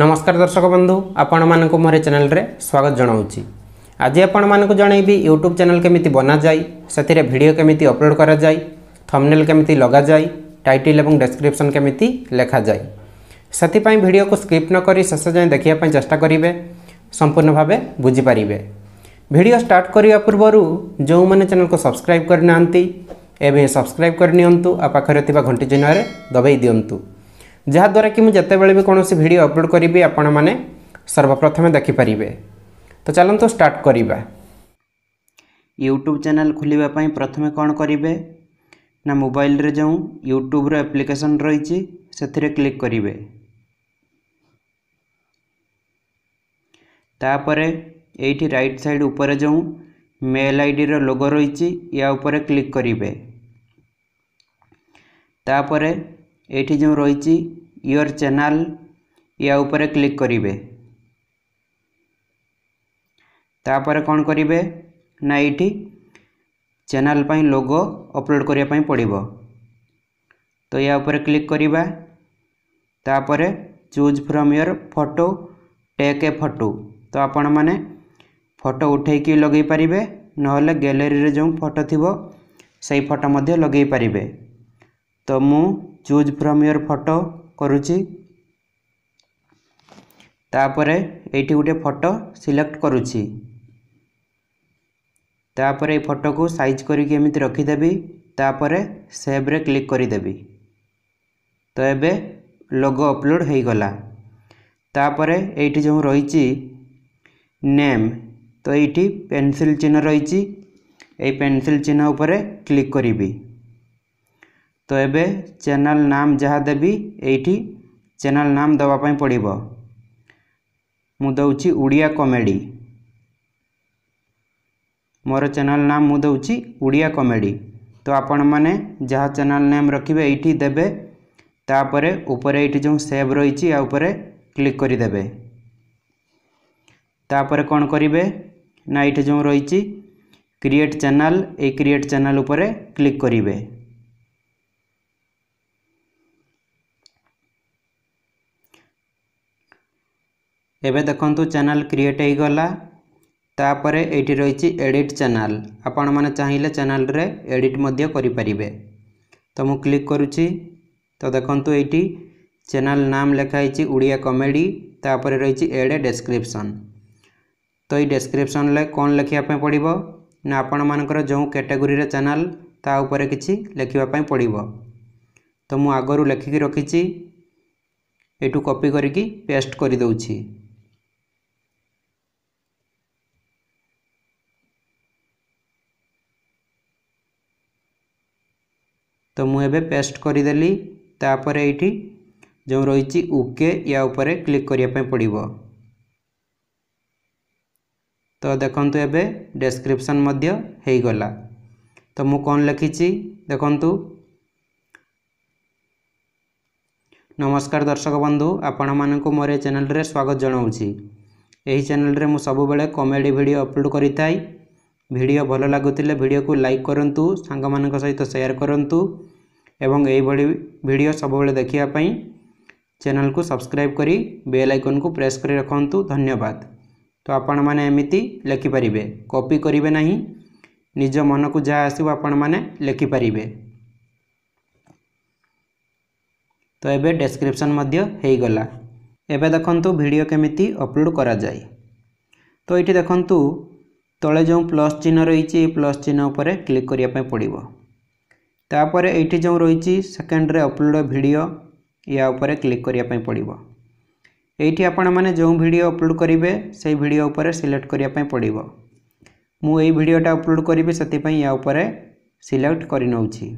ନମସ୍କାର ଦର୍ଶକ ବନ୍ଧୁ ଆପଣମାନଙ୍କୁ ମୋର ଚ୍ୟାନେଲରେ ସ୍ୱାଗତ ଜଣାଉଛି ଆଜି ଆପଣମାନଙ୍କୁ ଜଣେଇବି ୟୁଟ୍ୟୁବ୍ ଚ୍ୟାନେଲ୍ କେମିତି ବନାଯାଏ ସେଥିରେ ଭିଡ଼ିଓ କେମିତି ଅପଲୋଡ଼ କରାଯାଏ ଥମ୍ନେଲ୍ କେମିତି ଲଗାଯାଏ ଟାଇଟିଲ୍ ଏବଂ ଡେସ୍କ୍ରିପ୍ସନ୍ କେମିତି ଲେଖାଯାଏ ସେଥିପାଇଁ ଭିଡ଼ିଓକୁ ସ୍କିପ୍ ନକରି ଶେଷ ଯାଏଁ ଦେଖିବା ପାଇଁ ଚେଷ୍ଟା କରିବେ ସମ୍ପୂର୍ଣ୍ଣ ଭାବେ ବୁଝିପାରିବେ ଭିଡ଼ିଓ ଷ୍ଟାର୍ଟ କରିବା ପୂର୍ବରୁ ଯେଉଁମାନେ ଚ୍ୟାନେଲ୍କୁ ସବସ୍କ୍ରାଇବ୍ କରିନାହାନ୍ତି ଏବେ ସବସ୍କ୍ରାଇବ୍ କରିନିଅନ୍ତୁ ଆଉ ପାଖରେ ଥିବା ଘଣ୍ଟି ଚିହ୍ନରେ ଦବାଇ ଦିଅନ୍ତୁ जहाद्वारा कि मुझे जिते भी कौन भिड अपलोड करी आपण मैंने सर्वप्रथमें देखिपर तो चलत स्टार्ट करवा यूट्यूब चेल खोल प्रथम कौन करेंगे ना मोबाइल रे जो यूट्यूब रप्लिकेसन रही क्लिक करेंगे तापर ये रईट सैड उपर जो मेल आई डी लोग रही क्लिक करेंगे तापर ଏଇଠି ଯେଉଁ ରହିଛି ଇୟର୍ ଚ୍ୟାନେଲ୍ ୟା ଉପରେ କ୍ଲିକ୍ କରିବେ ତାପରେ କ'ଣ କରିବେ ନା ଏଇଠି ଚ୍ୟାନେଲ୍ ପାଇଁ ଲୋଗୋ ଅପଲୋଡ଼୍ କରିବା ପାଇଁ ପଡ଼ିବ ତ ୟା ଉପରେ କ୍ଲିକ୍ କରିବା ତାପରେ choose from your photo take a photo ତ ଆପଣମାନେ ଫଟୋ ଉଠାଇକି ଲଗାଇ ପାରିବେ ନହେଲେ ଗ୍ୟାଲେରୀରେ ଯେଉଁ ଫଟୋ ଥିବ ସେଇ ଫଟୋ ମଧ୍ୟ ଲଗାଇ ପାରିବେ ତ ମୁଁ चूज फ्रम योर फटो करपर ये गोटे फटो सिलेक्ट करपर ये फटो को सैज करमी रखिदेवि तापर सेव्रे क्लिक करदेवि तो ये लोगो अपलोड हो गला तापर ये जो रही नेम तो ये पेनसिल चिन्ह रही पेनसिल चिन्ह उपरे क्लिक करी भी। তো ଏବେ ଚ୍ୟାନେଲ୍ ନାମ ଯାହା ଦେବି ଏଇଠି ଚ୍ୟାନେଲ୍ ନାମ ଦେବା ପାଇଁ ପଡ଼ିବ ମୁଁ ଦେଉଛି ଓଡ଼ିଆ କମେଡ଼ି ମୋର ଚ୍ୟାନେଲ୍ ନାମ ମୁଁ ଦେଉଛି ଓଡ଼ିଆ କମେଡ଼ି ତ ଆପଣମାନେ ଯାହା ଚ୍ୟାନେଲ୍ ନେମ୍ ରଖିବେ ଏଇଠି ଦେବେ ତାପରେ ଉପରେ ଏଇଠି ଯେଉଁ ସେଭ୍ ରହିଛି ୟା ଉପରେ କ୍ଲିକ୍ କରିଦେବେ ତାପରେ କ'ଣ କରିବେ ନା ଏଇଠି ଯେଉଁ ରହିଛି କ୍ରିଏଟ୍ ଚ୍ୟାନେଲ୍ ଏଇ କ୍ରିଏଟ୍ ଚ୍ୟାନେଲ୍ ଉପରେ କ୍ଲିକ୍ କରିବେ এবে দেখন্তু চ্যানেল ক্রিয়েট হয়েগলা তাপরে এইটি রয়েছে এডিট চ্যানেল আপন মানে চাইলে চ্যানেলরে এডিট মধ্যে করে পারিবে তো মু ক্লিক করুছি তো দেখন্তু এইটি চ্যানেল নাম লেখা হয়েছে ওড়িয়া কমেডি তাপরে রয়েছে এড ডেসক্রিপশন তো এই ডেসক্রিপশনলে কোণ লেখা পড়ব না আপন মানকর যে ক্যাটেগোরির চ্যানেল তা উপরে কিছু লেখা পড়ব তো মু আগর লেখিকি রকিছি এটু কপি করিকি পেস্ট করে দেউছি तो मुझे पेस्ट करदेली तापर ये जो रही ओके या उपरे क्लिक करने पड़ तो देखु एवं डेस्क्रिपन हो तो मुखी देखु नमस्कार दर्शक बंधु आपण मानक मोर चेल स्वागत जनाऊँगी चेल रे मु सब कमेडी वीडियो अपलोड करी थाई ଭିଡ଼ିଓ ଭଲ ଲାଗୁଥିଲେ ଭିଡ଼ିଓକୁ ଲାଇକ୍ କରନ୍ତୁ ସାଙ୍ଗମାନଙ୍କ ସହିତ ସେୟାର କରନ୍ତୁ ଏବଂ ଏହିଭଳି ଭିଡ଼ିଓ ସବୁବେଳେ ଦେଖିବା ପାଇଁ ଚ୍ୟାନେଲକୁ ସବସ୍କ୍ରାଇବ୍ କରି ବେଲ୍ ଆଇକନ୍କୁ ପ୍ରେସ୍ କରି ରଖନ୍ତୁ ଧନ୍ୟବାଦ ତ ଆପଣମାନେ ଏମିତି ଲେଖିପାରିବେ କପି କରିବେ ନାହିଁ ନିଜ ମନକୁ ଯାହା ଆସିବ ଆପଣମାନେ ଲେଖିପାରିବେ ତ ଏବେ ଡେସ୍କ୍ରିପ୍ସନ୍ ମଧ୍ୟ ହୋଇଗଲା ଏବେ ଦେଖନ୍ତୁ ଭିଡ଼ିଓ କେମିତି ଅପଲୋଡ଼ କରାଯାଏ ତ ଏଇଠି ଦେଖନ୍ତୁ ତଳେ ଯେଉଁ ପ୍ଲସ୍ ଚିହ୍ନ ରହିଛି ଏଇ ପ୍ଲସ୍ ଚିହ୍ନ ଉପରେ କ୍ଲିକ୍ କରିବା ପାଇଁ ପଡ଼ିବ ତାପରେ ଏଇଠି ଯେଉଁ ରହିଛି ସେକେଣ୍ଡରେ ଅପଲୋଡ଼ ଭିଡ଼ିଓ ୟା ଉପରେ କ୍ଲିକ୍ କରିବା ପାଇଁ ପଡ଼ିବ ଏଇଠି ଆପଣମାନେ ଯେଉଁ ଭିଡ଼ିଓ ଅପଲୋଡ଼ କରିବେ ସେଇ ଭିଡ଼ିଓ ଉପରେ ସିଲେକ୍ଟ କରିବା ପାଇଁ ପଡ଼ିବ ମୁଁ ଏଇ ଭିଡ଼ିଓଟା ଅପଲୋଡ଼ କରିବି ସେଥିପାଇଁ ୟା ଉପରେ ସିଲେକ୍ଟ କରିନେଉଛି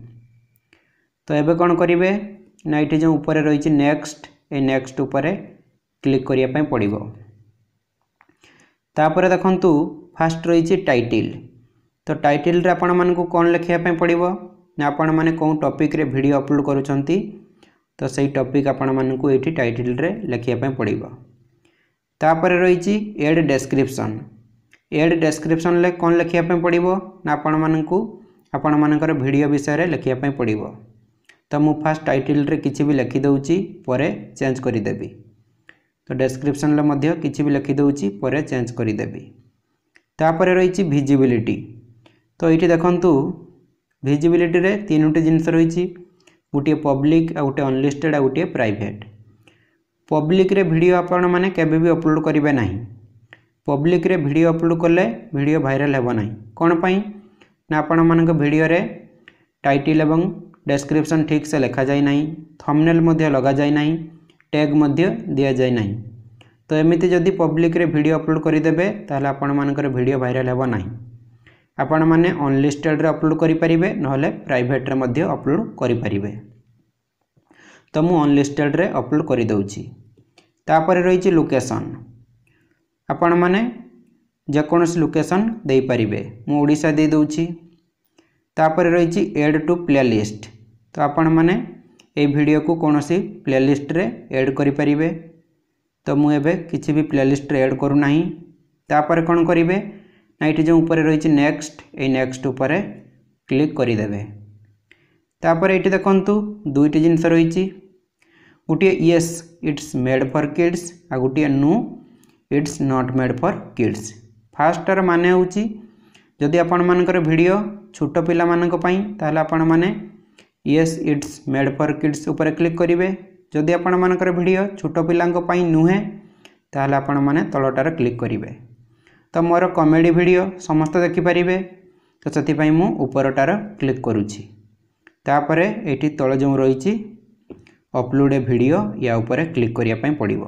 ତ ଏବେ କ'ଣ କରିବେ ନା ଏଇଠି ଯେଉଁ ଉପରେ ରହିଛି ନେକ୍ସଟ ଏ ନେକ୍ସଟ ଉପରେ କ୍ଲିକ୍ କରିବା ପାଇଁ ପଡ଼ିବ ତାପରେ ଦେଖନ୍ତୁ ফার্স্ট রয়েছে টাইটিল তো টাইটিলরে আপনার কম লেখা পড়ব না আপনার কেউ টপিক্রে ভিডিও অপলোড করছেন তো সেই টপিক আপনার এটি টাইটিলরে লেখা পড়ব তাপরে রয়েছে এড ডেসক্রিপশন এড ডেসক্রিপশনরে কম লেখা পড়ব না আপনার ଆପଣମାନଙ୍କର ଭିଡ଼ିଓ ବିଷୟରେ ଲେଖିବା ପାଇଁ ପଡ଼ିବ ତ ମୁଁ ଫାର୍ଷ୍ଟ ଟାଇଟଲ୍ରେ କିଛି ବି ଲେଖିଦେଉଛି ପରେ ଚେଞ୍ଜ କରିଦେବି ତ ଡେସ୍କ୍ରିପ୍ସନ୍ରେ ମଧ୍ୟ କିଛି ବି ଲେଖିଦେଉଛି ପରେ ଚେଞ୍ଜ କରିଦେବି তাপরে রয়েছে ভিজিবিলিটি তো এইটি দেখন্তু ভিজিবিলিটিরে তিনোটি জিনিস রয়েছে গোটিয়ে পব্লিক আর গোটে অনলিষ্টেড আর গোটিয়ে প্রাইভেট পব্লিক্রে ভিডিও আপন মানে কেবে বি অপলোড করবে না পব্লিক্রে ভিডিও অপলোড কলে ভিডিও ভাইরাল হব না কোণ পাই না আপনার ভিডিওরে টাইটেল এবং ডেসক্রিপশন ঠিকসে লেখা যায় না থমনেল মধ্যে লগা যায় না ট্যাগ মধ্যে দিয়া যায় না তো ଏମିତି ଯଦି ପବ୍ଲିକରେ ଭିଡ଼ିଓ ଅପଲୋଡ଼ କରିଦେବେ ତାହେଲେ ଆପଣମାନଙ୍କର ଭିଡ଼ିଓ ଭାଇରାଲ୍ ହେବ ନାହିଁ ଆପଣମାନେ ଅନଲିଷ୍ଟେଡ଼୍ରେ ଅପଲୋଡ଼ କରିପାରିବେ ନହେଲେ ପ୍ରାଇଭେଟ୍ରେ ମଧ୍ୟ ଅପଲୋଡ଼ କରିପାରିବେ ତ ମୁଁ ଅନଲିଷ୍ଟେଡ଼୍ରେ ଅପଲୋଡ଼ କରିଦେଉଛି ତାପରେ ରହିଛି ଲୋକେସନ୍ ଆପଣମାନେ ଯେକୌଣସି ଲୋକେସନ୍ ଦେଇପାରିବେ ମୁଁ ଓଡ଼ିଶା ଦେଇଦେଉଛି ତାପରେ ରହିଛି ଏଡ଼୍ ଟୁ ପ୍ଲେଲିଷ୍ଟ ତ ଆପଣମାନେ ଏହି ଭିଡ଼ିଓକୁ କୌଣସି ପ୍ଲେଲିଷ୍ଟରେ ଏଡ଼୍ କରିପାରିବେ तो मुझे किसी भी प्ले लिस्ट एड करूना तापर कौन करेंगे ना ये जो उपर रही नेक्स्ट ये नेक्स्ट उपर क्लिक करदे ये देखु दुईट जिनस रही गोटे ये इट्स मेड फर किड्स आ गोटे नु it's not made for kids फास्टर मान हो जदि आपण मानक छोट पाई तेल आपण मैने इट्स मेड फर किड्स उपर क्लिक करेंगे ଯଦି ଆପଣମାନଙ୍କର ଭିଡ଼ିଓ ଛୋଟ ପିଲାଙ୍କ ପାଇଁ ନୁହେଁ ତାହେଲେ ଆପଣମାନେ ତଳଟାରେ କ୍ଲିକ୍ କରିବେ ତ ମୋର କମେଡ଼ି ଭିଡ଼ିଓ ସମସ୍ତେ ଦେଖିପାରିବେ ତ ସେଥିପାଇଁ ମୁଁ ଉପରଟାରେ କ୍ଲିକ୍ କରୁଛି ତାପରେ ଏଇଠି ତଳେ ଯେଉଁ ରହିଛି ଅପଲୋଡ଼ ଭିଡ଼ିଓ ୟା ଉପରେ କ୍ଲିକ୍ କରିବା ପାଇଁ ପଡ଼ିବ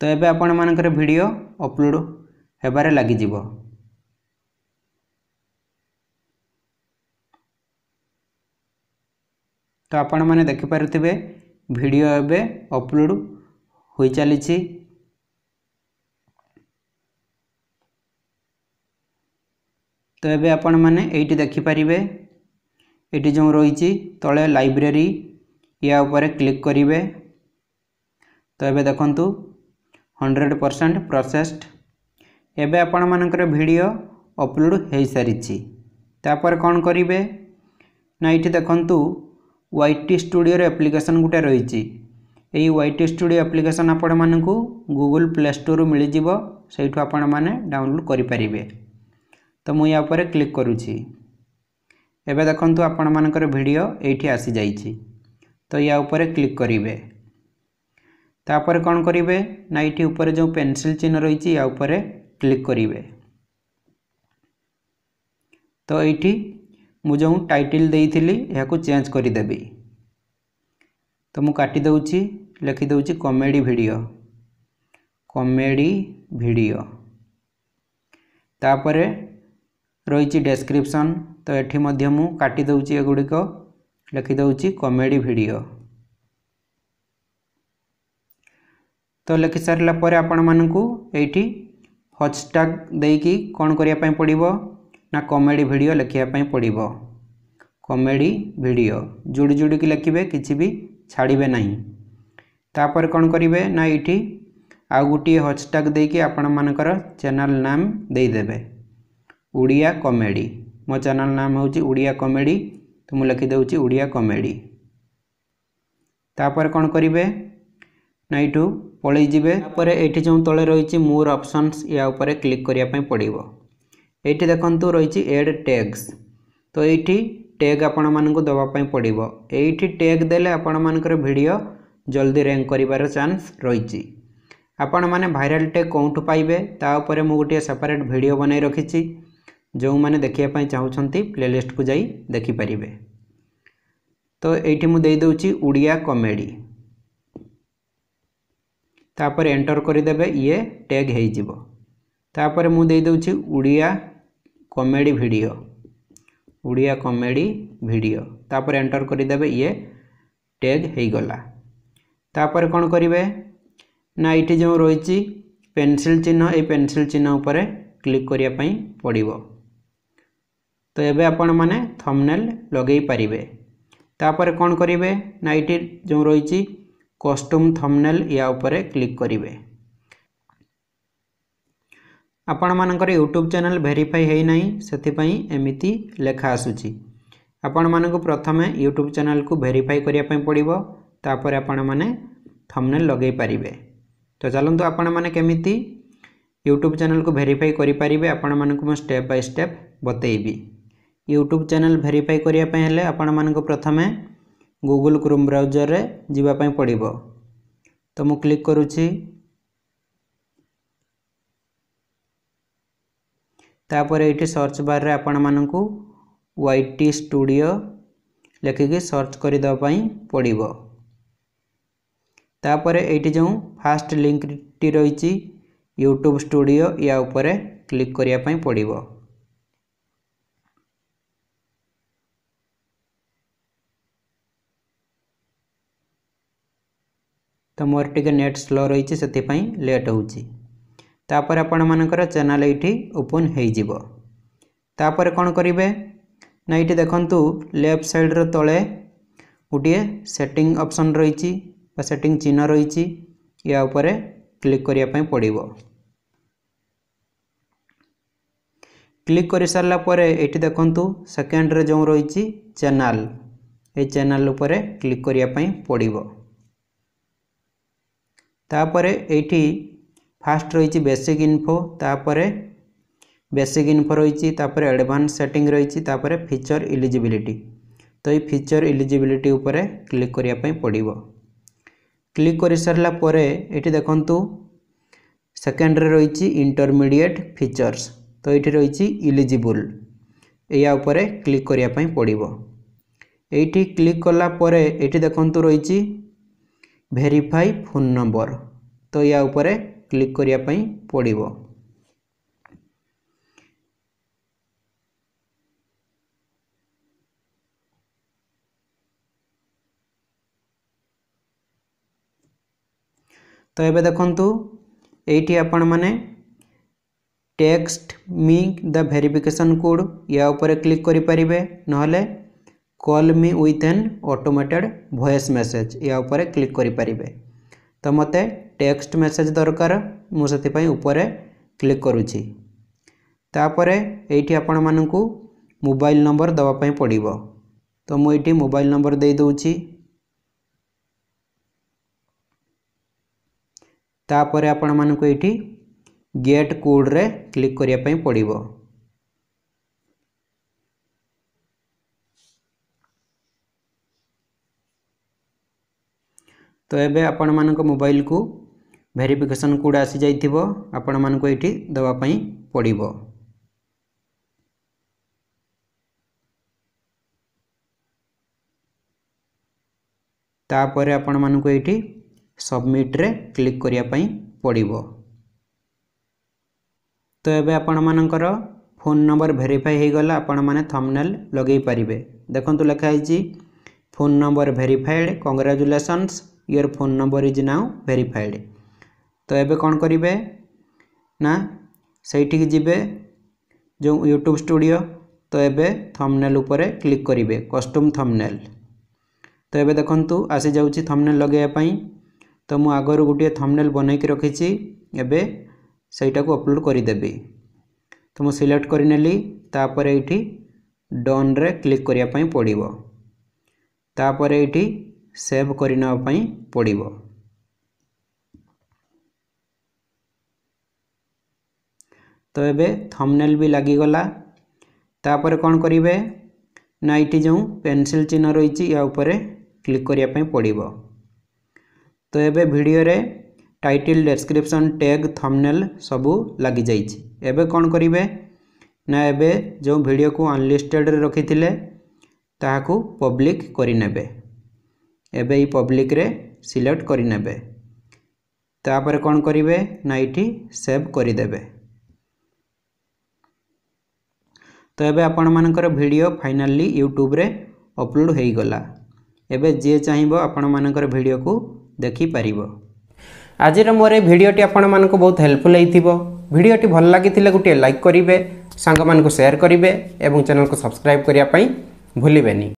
ତ ଏବେ ଆପଣମାନଙ୍କର ଭିଡ଼ିଓ ଅପଲୋଡ଼ ହେବାରେ ଲାଗିଯିବ ତ ଆପଣମାନେ ଦେଖିପାରୁଥିବେ ଭିଡ଼ିଓ ଏବେ ଅପଲୋଡ଼ ହୋଇଚାଲିଛି ତ ଏବେ ଆପଣମାନେ ଏଇଠି ଦେଖିପାରିବେ ଏଠି ଯେଉଁ ରହିଛି ତଳେ ଲାଇବ୍ରେରୀ ୟା ଉପରେ କ୍ଲିକ୍ କରିବେ ତ ଏବେ ଦେଖନ୍ତୁ ହଣ୍ଡ୍ରେଡ଼ ପରସେଣ୍ଟ ପ୍ରସେସ୍ଡ ଏବେ ଆପଣମାନଙ୍କର ଭିଡ଼ିଓ ଅପଲୋଡ଼ ହୋଇସାରିଛି ତାପରେ କ'ଣ କରିବେ ନା ଏଇଠି ଦେଖନ୍ତୁ ୱାଇଟ ଷ୍ଟୁଡ଼ିଓର ଆପ୍ଲିକେସନ୍ ଗୋଟେ ରହିଛି ଏହି ୱାଇଟ ଷ୍ଟୁଡ଼ିଓ ଆପ୍ଲିକେସନ୍ ଆପଣମାନଙ୍କୁ ଗୁଗୁଲ୍ ପ୍ଲେ ଷ୍ଟୋରରୁ ମିଳିଯିବ ସେଇଠୁ ଆପଣମାନେ ଡାଉନଲୋଡ଼୍ କରିପାରିବେ ତ ମୁଁ ୟା ଉପରେ କ୍ଲିକ୍ କରୁଛି ଏବେ ଦେଖନ୍ତୁ ଆପଣମାନଙ୍କର ଭିଡ଼ିଓ ଏଇଠି ଆସିଯାଇଛି ତ ୟା ଉପରେ କ୍ଲିକ୍ କରିବେ ତାପରେ କ'ଣ କରିବେ ନା ଏଇଠି ଉପରେ ଯେଉଁ ପେନସିଲ୍ ଚିହ୍ନ ରହିଛି ୟା ଉପରେ କ୍ଲିକ୍ କରିବେ ତ ଏଇଠି ମୁଁ ଯେଉଁ ଟାଇଟିଲ୍ ଦେଇଥିଲି ଏହାକୁ ଚେଞ୍ଜ କରିଦେବି ତ ମୁଁ କାଟିଦେଉଛି ଲେଖିଦେଉଛି କମେଡ଼ି ଭିଡ଼ିଓ କମେଡ଼ି ଭିଡ଼ିଓ ତାପରେ ରହିଛି ଡେସ୍କ୍ରିପ୍ସନ୍ ତ ଏଠି ମଧ୍ୟ ମୁଁ କାଟିଦେଉଛି ଏଗୁଡ଼ିକ ଲେଖିଦେଉଛି କମେଡ଼ି ଭିଡ଼ିଓ ତ ଲେଖିସାରିଲା ପରେ ଆପଣମାନଙ୍କୁ ଏଇଠି ହଜ୍ଟ୍ୟାଗ୍ ଦେଇକି କ'ଣ କରିବା ପାଇଁ ପଡ଼ିବ ନା କମେଡ଼ି ଭିଡ଼ିଓ ଲେଖିବା ପାଇଁ ପଡ଼ିବ କମେଡ଼ି ଭିଡ଼ିଓ ଯୋଡ଼ି ଯୋଡ଼ିକି ଲେଖିବେ କିଛି ବି ଛାଡ଼ିବେ ନାହିଁ ତାପରେ କ'ଣ କରିବେ ନା ଏଇଠି ଆଉ ଗୋଟିଏ ହଜଟ୍ୟାଗ୍ ଦେଇକି ଆପଣମାନଙ୍କର ଚ୍ୟାନେଲ୍ ନାମ ଦେଇଦେବେ ଓଡ଼ିଆ କମେଡ଼ି ମୋ ଚ୍ୟାନେଲ୍ ନାମ ହେଉଛି ଓଡ଼ିଆ କମେଡ଼ି ତ ମୁଁ ଲେଖିଦେଉଛି ଓଡ଼ିଆ କମେଡ଼ି ତାପରେ କ'ଣ କରିବେ ନା ଏଇଠୁ ପଳେଇଯିବେ ତାପରେ ଏଇଠି ଯେଉଁ ତଳେ ରହିଛି ମୋର ଅପସନ୍ସ ୟା ଉପରେ କ୍ଲିକ୍ କରିବା ପାଇଁ ପଡ଼ିବ এইটি দেখন্তু রয়েছে এড ট্যাগস তো এইটি ট্যাগ আপনার দেওয়া পড়ব এইটি ট্যাগ দেলে আপনার ভিডিও জলদি র্যাঙ্ক করিবার চান্স রয়েছে ଆପଣ ମାନେ ଭାଇରାଲ୍ ଟେକ୍ କେଉଁଠୁ ପାଇବେ ତା ଉପରେ ମୁଁ ଗୋଟିଏ ସେପାରେଟ୍ ଭିଡ଼ିଓ ବନାଇ ରଖିଛି ଯେଉଁମାନେ ଦେଖିବା ପାଇଁ ଚାହୁଁଛନ୍ତି ପ୍ଲେଲିଷ୍ଟକୁ ଯାଇ ଦେଖିପାରିବେ ତ ଏଇଠି ମୁଁ ଦେଇଦେଉଛି ଓଡ଼ିଆ କମେଡ଼ି ତାପରେ ଏଣ୍ଟର୍ କରିଦେବେ ଇଏ ଟେଗ୍ ହେଇଯିବ ତାପରେ ମୁଁ ଦେଇଦେଉଛି Odia comedy video Odia comedy video ତାପରେ ଏଣ୍ଟର୍ କରିଦେବେ ଇଏ ଟେଗ୍ ହେଇଗଲା ତାପରେ କ'ଣ କରିବେ ନା ଏଇଠି ଯେଉଁ ରହିଛି ପେନସିଲ୍ ଚିହ୍ନ ଏଇ ପେନସିଲ୍ ଚିହ୍ନ ଉପରେ କ୍ଲିକ୍ କରିବା ପାଇଁ ପଡ଼ିବ ତ ଏବେ ଆପଣମାନେ ଥମ୍ନେଲ୍ ଲଗେଇ ପାରିବେ ତାପରେ କ'ଣ କରିବେ ନା ଏଇଠି ଯେଉଁ ରହିଛି କଷ୍ଟ୍ୟୁମ୍ ଥମ୍ନେଲ୍ ୟା ଉପରେ କ୍ଲିକ୍ କରିବେ ଆପଣମାନଙ୍କର ୟୁଟ୍ୟୁବ୍ ଚ୍ୟାନେଲ୍ ଭେରିଫାଇ ହୋଇନାହିଁ ସେଥିପାଇଁ ଏମିତି ଲେଖା ଆସୁଛି ଆପଣମାନଙ୍କୁ ପ୍ରଥମେ ୟୁଟ୍ୟୁବ୍ ଚ୍ୟାନେଲ୍କୁ ଭେରିଫାଇ କରିବା ପାଇଁ ପଡ଼ିବ ତାପରେ ଆପଣମାନେ ଥମ୍ନେଲ୍ ଲଗାଇ ପାରିବେ ତ ଚାଲନ୍ତୁ ଆପଣମାନେ କେମିତି ୟୁଟ୍ୟୁବ୍ ଚ୍ୟାନେଲ୍କୁ ଭେରିଫାଇ କରିପାରିବେ ଆପଣମାନଙ୍କୁ ମୁଁ ଷ୍ଟେପ୍ ବାଇ ଷ୍ଟେପ୍ ବତେଇବି ୟୁଟ୍ୟୁବ୍ ଚ୍ୟାନେଲ୍ ଭେରିଫାଇ କରିବା ପାଇଁ ହେଲେ ଆପଣମାନଙ୍କୁ ପ୍ରଥମେ ଗୁଗୁଲ୍ କ୍ରୋମ୍ ବ୍ରାଉଜର୍ରେ ଯିବା ପାଇଁ ପଡ଼ିବ ତ ମୁଁ କ୍ଲିକ୍ କରୁଛି ତାପରେ ଏଇଠି ସର୍ଚ୍ଚ ବାର୍ରେ ଆପଣମାନଙ୍କୁ ୱାଇ ଟି ଷ୍ଟୁଡ଼ିଓ ଲେଖିକି ସର୍ଚ୍ଚ କରିଦେବା ପାଇଁ ପଡ଼ିବ ତାପରେ ଏଇଠି ଯେଉଁ ଫାଷ୍ଟ ଲିଙ୍କଟି ରହିଛି ୟୁଟ୍ୟୁବ୍ ଷ୍ଟୁଡ଼ିଓ ୟା ଉପରେ କ୍ଲିକ୍ କରିବା ପାଇଁ ପଡ଼ିବ ତ ମୋର ଟିକେ ନେଟ୍ ସ୍ଲୋ ରହିଛି ସେଥିପାଇଁ ଲେଟ୍ ହେଉଛି ତାପରେ ଆପଣମାନଙ୍କର ଚ୍ୟାନେଲ୍ ଏଇଠି ଓପନ୍ ହୋଇଯିବ ତାପରେ କ'ଣ କରିବେ ନା ଏଇଠି ଦେଖନ୍ତୁ ଲେଫ୍ଟ ସାଇଡ଼୍ର ତଳେ ଗୋଟିଏ ସେଟିଂ ଅପସନ୍ ରହିଛି ବା ସେଟିଂ ଚିହ୍ନ ରହିଛି ଏହା ଉପରେ କ୍ଲିକ୍ କରିବା ପାଇଁ ପଡ଼ିବ କ୍ଲିକ୍ କରିସାରିଲା ପରେ ଏଇଠି ଦେଖନ୍ତୁ ସେକେଣ୍ଡରେ ଯେଉଁ ରହିଛି ଚ୍ୟାନେଲ୍ ଏଇ ଚ୍ୟାନେଲ୍ ଉପରେ କ୍ଲିକ୍ କରିବା ପାଇଁ ପଡ଼ିବ ତାପରେ ଏଇଠି ଫାଷ୍ଟ ରହିଛି ବେସିକ୍ ଇନ୍ଫୋ ତାପରେ ବେସିକ୍ ଇନ୍ଫୋ ରହିଛି ତାପରେ ଆଡ଼ଭାନ୍ସ ସେଟିଂ ରହିଛି ତାପରେ ଫିଚର୍ ଇଲିଜିବିଲିଟି ତ ଏଇ ଫିଚର୍ ଇଲିଜିବିଲିଟି ଉପରେ କ୍ଲିକ୍ କରିବା ପାଇଁ ପଡ଼ିବ କ୍ଲିକ୍ କରିସାରିଲା ପରେ ଏଠି ଦେଖନ୍ତୁ ସେକେଣ୍ଡରେ ରହିଛି ଇଣ୍ଟରମିଡ଼ିଏଟ୍ ଫିଚର୍ସ ତ ଏଇଠି ରହିଛି ଇଲିଜିବୁଲ୍ ଏହା ଉପରେ କ୍ଲିକ୍ କରିବା ପାଇଁ ପଡ଼ିବ ଏଇଠି କ୍ଲିକ୍ କଲା ପରେ ଏଠି ଦେଖନ୍ତୁ ରହିଛି ଭେରିଫାଇ ଫୋନ୍ ନମ୍ବର ତ ଏହା ଉପରେ କ୍ଲିକ୍ କରିବା ପାଇଁ ପଡ଼ିବ ତ ଏବେ ଦେଖନ୍ତୁ ଏଇଠି ଆପଣମାନେ ଟେକ୍ସଟ ମି ଦ ଭେରିଫିକେସନ୍ କୋଡ଼୍ ୟା ଉପରେ କ୍ଲିକ୍ କରିପାରିବେ ନହେଲେ କଲ୍ ମି ୱିଥ୍ ଆନ୍ ଅଟୋମେଟେଡ଼୍ ଭଏସ୍ ମେସେଜ୍ ୟା ଉପରେ କ୍ଲିକ୍ କରିପାରିବେ ତ ମୋତେ টেক্সট মেসেজ দরকার মু সেপাই উপরে ক্লিক করুছি তাপরে এইটি আপন মানুষ মোবাইল নম্বর দেওয়া পড়ব তো মু এটি মোবাইল নম্বর দিয়ে দেছি ତାପରେ ଆପଣମାନଙ୍କୁ ଏଇଠି ଗେଟ୍ କୋଡ଼୍ରେ କ୍ଲିକ୍ କରିବା ପାଇଁ ପଡ଼ିବ ତ ଏବେ ଆପଣମାନଙ୍କ ମୋବାଇଲକୁ ଭେରିଫିକେସନ୍ କୋଡ଼ ଆସିଯାଇଥିବ ଆପଣମାନଙ୍କୁ ଏଇଠି ଦେବା ପାଇଁ ପଡ଼ିବ ତାପରେ ଆପଣମାନଙ୍କୁ ଏଇଠି ସବମିଟ୍ରେ କ୍ଲିକ୍ କରିବା ପାଇଁ ପଡ଼ିବ ତ ଏବେ ଆପଣମାନଙ୍କର ଫୋନ୍ ନମ୍ବର ଭେରିଫାଇ ହୋଇଗଲା ଆପଣମାନେ ଥମ୍ନେଲ୍ ଲଗାଇ ପାରିବେ ଦେଖନ୍ତୁ ଲେଖାହେଇଛି phone number verified congratulations your phone number is now verified तो ये कौन करेंगे ना ସେଇଠିକି ଯିବେ ଯେଉଁ ୟୁଟ୍ୟୁବ୍ ଷ୍ଟୁଡ଼ିଓ ତ ଏବେ ଥମ୍ନେଲ୍ ଉପରେ କ୍ଲିକ୍ କରିବେ କଷ୍ଟମ୍ ଥମ୍ନେଲ୍ ତ ଏବେ ଦେଖନ୍ତୁ ଆସିଯାଉଛି ଥମ୍ନେଲ୍ ଲଗାଇବା ପାଇଁ ତ ମୁଁ ଆଗରୁ ଗୋଟିଏ ଥମ୍ନେଲ୍ ବନେଇକି ରଖିଛି ଏବେ ସେଇଟାକୁ ଅପଲୋଡ଼୍ କରିଦେବି ତ ମୁଁ ସିଲେକ୍ଟ କରିନେଲି ତାପରେ ଏଇଠି ଡନ୍ରେ କ୍ଲିକ୍ କରିବା ପାଇଁ ପଡ଼ିବ ତାପରେ ଏଇଠି ସେଭ୍ କରିନେବା ପାଇଁ ପଡ଼ିବ ତ ଏବେ ଥମ୍ନେଲ୍ ବି ଲାଗିଗଲା ତାପରେ କ'ଣ କରିବେ ନା ଏଇଠି ଯେଉଁ ପେନସିଲ୍ ଚିହ୍ନ ରହିଛି ୟା ଉପରେ କ୍ଲିକ୍ କରିବା ପାଇଁ ପଡ଼ିବ ତ ଏବେ ଭିଡ଼ିଓରେ ଟାଇଟିଲ୍ ଡେସ୍କ୍ରିପ୍ସନ୍ ଟ୍ୟାଗ୍ ଥମ୍ନେଲ୍ ସବୁ ଲାଗିଯାଇଛି ଏବେ କ'ଣ କରିବେ ନା ଏବେ ଯେଉଁ ଭିଡ଼ିଓକୁ ଅନଲିଷ୍ଟେଡ଼୍ରେ ରଖିଥିଲେ ତାହାକୁ ପବ୍ଲିକ୍ କରିନେବେ ଏବେ ଏଇ ପବ୍ଲିକ୍ରେ ସିଲେକ୍ଟ କରିନେବେ ତାପରେ କ'ଣ କରିବେ ନା ଏଇଠି ସେଭ୍ କରିଦେବେ तो ये आपण वीडियो फाइनाली यूट्यूब अपलोड हो गला एवं जे चाह आपड को देखिपर आज मोर भिडटी आपण मानक बहुत हेल्पफुल होडियोटी भल लगी गोटे लाइक करेंगे सांग मानक सेयार करेंगे चेल को सब्सक्राइब करने भूल